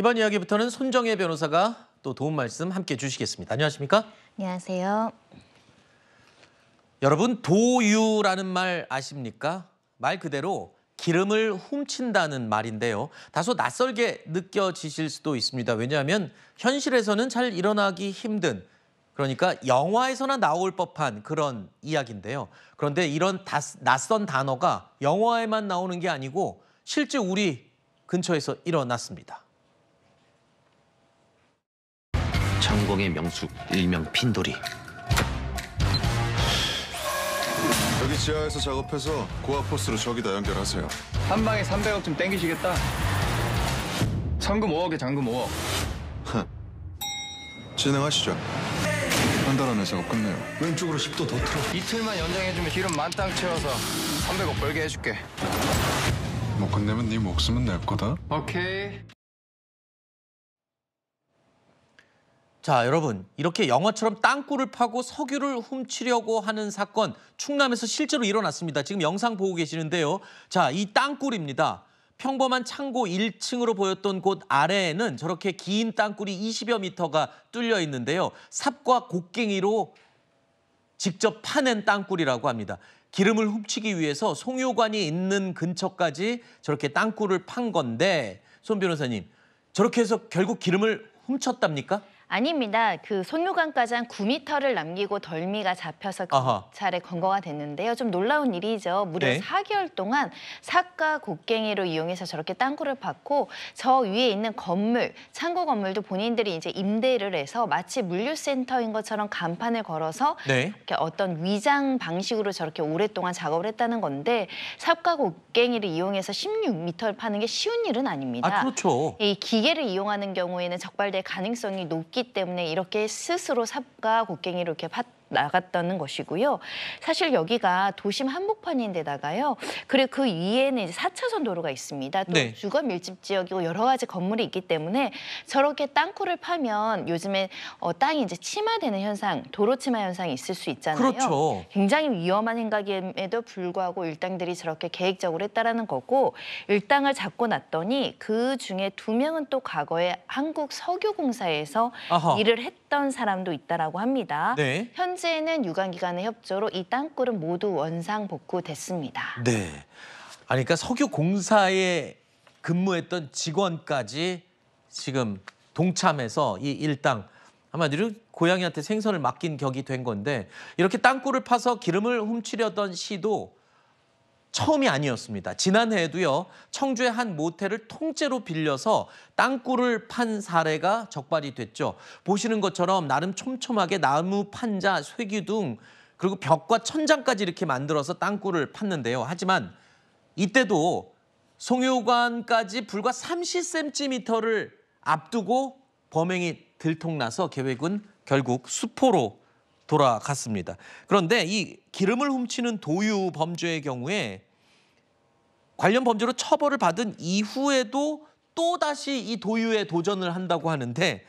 이번 이야기부터는 손정혜 변호사가 또 도움 말씀 함께 주시겠습니다. 안녕하십니까? 안녕하세요. 여러분 도유라는 말 아십니까? 말 그대로 기름을 훔친다는 말인데요. 다소 낯설게 느껴지실 수도 있습니다. 왜냐하면 현실에서는 잘 일어나기 힘든 그러니까 영화에서나 나올 법한 그런 이야기인데요. 그런데 이런 다, 낯선 단어가 영화에만 나오는 게 아니고 실제 우리 근처에서 일어났습니다. 장공의 명수, 일명 핀돌이. 여기 지하에서 작업해서 고아포스로 저기다 연결하세요. 한 방에 300억쯤 땡기시겠다. 상금 5억에 잔금 5억. 흥. 진행하시죠. 한 달 안에 작업 끝내요. 왼쪽으로 10도 더 틀어. 이틀만 연장해주면 기름 만땅 채워서 300억 벌게 해줄게. 못 뭐 끝내면 네 목숨은 내 거다. 오케이. 자, 여러분, 이렇게 영화처럼 땅굴을 파고 석유를 훔치려고 하는 사건 충남에서 실제로 일어났습니다. 지금 영상 보고 계시는데요. 자, 이 땅굴입니다. 평범한 창고 1층으로 보였던 곳 아래에는 저렇게 긴 땅굴이 20여 미터가 뚫려 있는데요. 삽과 곡괭이로 직접 파낸 땅굴이라고 합니다. 기름을 훔치기 위해서 송유관이 있는 근처까지 저렇게 땅굴을 판 건데 손 변호사님, 저렇게 해서 결국 기름을 훔쳤답니까? 아닙니다. 그 손무관까지 한 9m를 남기고 덜미가 잡혀서 경찰에 그 건거가 됐는데요. 좀 놀라운 일이죠. 무려 네. 4개월 동안 삭과 곡괭이로 이용해서 저렇게 땅굴을 팠고 저 위에 있는 건물, 창고 건물도 본인들이 이제 임대를 해서 마치 물류센터인 것처럼 간판을 걸어서 네. 이렇게 어떤 위장 방식으로 저렇게 오랫동안 작업을 했다는 건데 삽과 곡괭이를 이용해서 16m를 파는 게 쉬운 일은 아닙니다. 아, 그렇죠. 이 기계를 이용하는 경우에는 적발될 가능성이 높기 없기 때문에 이렇게 스스로 삽과 곡괭이로 이렇게 밭 나갔다는 것이고요. 사실 여기가 도심 한복판인데다가요. 그리고 그 위에는 이제 4차선 도로가 있습니다. 또 네. 주거 밀집 지역이고 여러 가지 건물이 있기 때문에 저렇게 땅굴을 파면 요즘에 어, 땅이 이제 침하되는 현상, 도로 침하 현상이 있을 수 있잖아요. 그렇죠. 굉장히 위험한 생각임에도 불구하고 일당들이 저렇게 계획적으로 했다라는 거고 일당을 잡고 났더니 그 중에 두 명은 또 과거에 한국 석유공사에서 아하. 일을 했던 사람도 있다라고 합니다. 네. 현 현재는 유관기관의 협조로 이 땅굴은 모두 원상 복구됐습니다. 네. 아니, 그러니까 석유공사에 근무했던 직원까지 지금 동참해서 이 일당 한마디로 고양이한테 생선을 맡긴 격이 된 건데 이렇게 땅굴을 파서 기름을 훔치려던 시도 처음이 아니었습니다. 지난해에도요, 청주의 한 모텔을 통째로 빌려서 땅굴을 판 사례가 적발이 됐죠. 보시는 것처럼 나름 촘촘하게 나무, 판자, 쇠기등 그리고 벽과 천장까지 이렇게 만들어서 땅굴을 팠는데요. 하지만 이때도 송효관까지 불과 30cm를 앞두고 범행이 들통나서 계획은 결국 수포로 돌아갔습니다. 그런데 이 기름을 훔치는 도유 범죄의 경우에 관련 범죄로 처벌을 받은 이후에도 또다시 이 도유에 도전을 한다고 하는데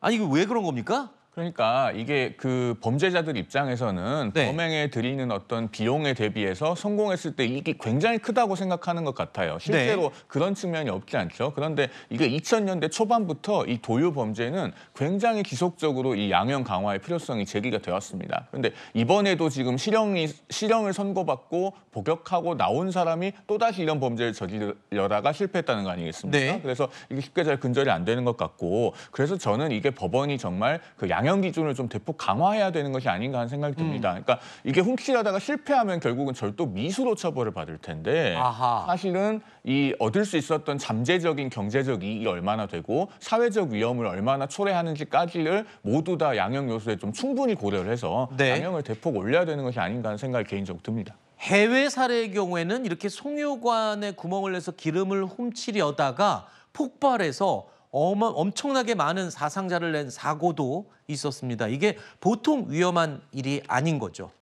아니 이게 왜 그런 겁니까? 그러니까 이게 그 범죄자들 입장에서는 네. 범행에 드리는 어떤 비용에 대비해서 성공했을 때이게 굉장히 크다고 생각하는 것 같아요. 네. 실제로 네. 그런 측면이 없지 않죠. 그런데 이게 2000년대 초반부터 이 도유 범죄는 굉장히 지속적으로이 양형 강화의 필요성이 제기가 되었습니다. 그런데 이번에도 지금 실형이 실형을 선고받고 복역하고 나온 사람이 또다시 이런 범죄를 저질러다가 실패했다는 거 아니겠습니까? 네. 그래서 이게 쉽게 잘 근절이 안 되는 것 같고 그래서 저는 이게 법원이 정말 그 양형 방향 기준을 좀 대폭 강화해야 되는 것이 아닌가 하는 생각이 듭니다. 음. 그러니까 이게 훔치려다가 실패하면 결국은 절도 미수로 처벌을 받을 텐데 아하. 사실은 이 얻을 수 있었던 잠재적인 경제적 이익이 얼마나 되고 사회적 위험을 얼마나 초래하는지까지를 모두 다 양형 요소에 좀 충분히 고려를 해서 네. 양형을 대폭 올려야 되는 것이 아닌가 하는 생각이 개인적으로 듭니다. 해외 사례의 경우에는 이렇게 송유관에 구멍을 내서 기름을 훔치려다가 폭발해서 어마, 엄청나게 많은 사상자를 낸 사고도 있었습니다. 이게 보통 위험한 일이 아닌 거죠.